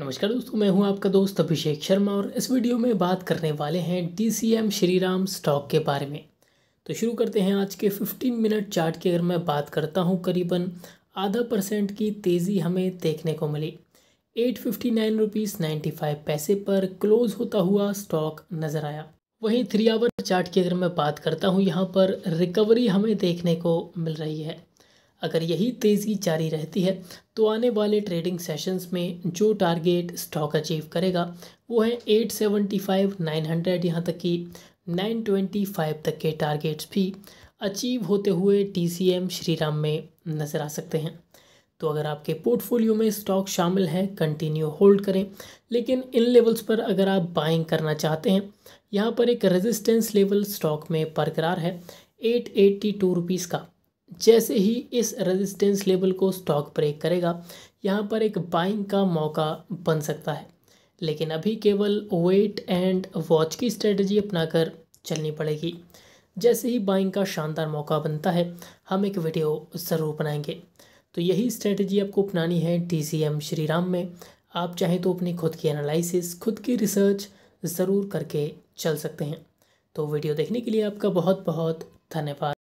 नमस्कार दोस्तों मैं हूं आपका दोस्त अभिषेक शर्मा और इस वीडियो में बात करने वाले हैं D C M Shriram stock के बारे में तो शुरू करते हैं आज के 15 मिनट चार्ट की अगर मैं बात करता हूं करीबन आधा परसेंट की तेज़ी हमें देखने को मिली eight fifty nine rupees ninety five पैसे पर क्लोज़ होता हुआ स्टॉक नज़र आया वहीं थ्री आवर चार्ट की अगर मैं बात करता हूँ यहाँ पर रिकवरी हमें देखने को मिल रही है अगर यही तेज़ी जारी रहती है तो आने वाले ट्रेडिंग सेशंस में जो टारगेट स्टॉक अचीव करेगा वो है 875, 900 यहाँ तक कि 925 तक के टारगेट्स भी अचीव होते हुए टी श्रीराम में नज़र आ सकते हैं तो अगर आपके पोर्टफोलियो में स्टॉक शामिल है कंटिन्यू होल्ड करें लेकिन इन लेवल्स पर अगर आप बाइंग करना चाहते हैं यहाँ पर एक रेजिस्टेंस लेवल स्टॉक में बरकरार है एट एट्टी टू रुपीज़ का जैसे ही इस रेजिस्टेंस लेवल को स्टॉक ब्रेक करेगा यहाँ पर एक बाइंग का मौका बन सकता है लेकिन अभी केवल वेट एंड वॉच की स्ट्रेटजी अपनाकर चलनी पड़ेगी जैसे ही बाइंग का शानदार मौका बनता है हम एक वीडियो ज़रूर बनाएंगे तो यही स्ट्रेटजी आपको अपनानी है टी सी एम राम में आप चाहें तो अपनी खुद की एनालिसिस खुद की रिसर्च ज़रूर करके चल सकते हैं तो वीडियो देखने के लिए आपका बहुत बहुत धन्यवाद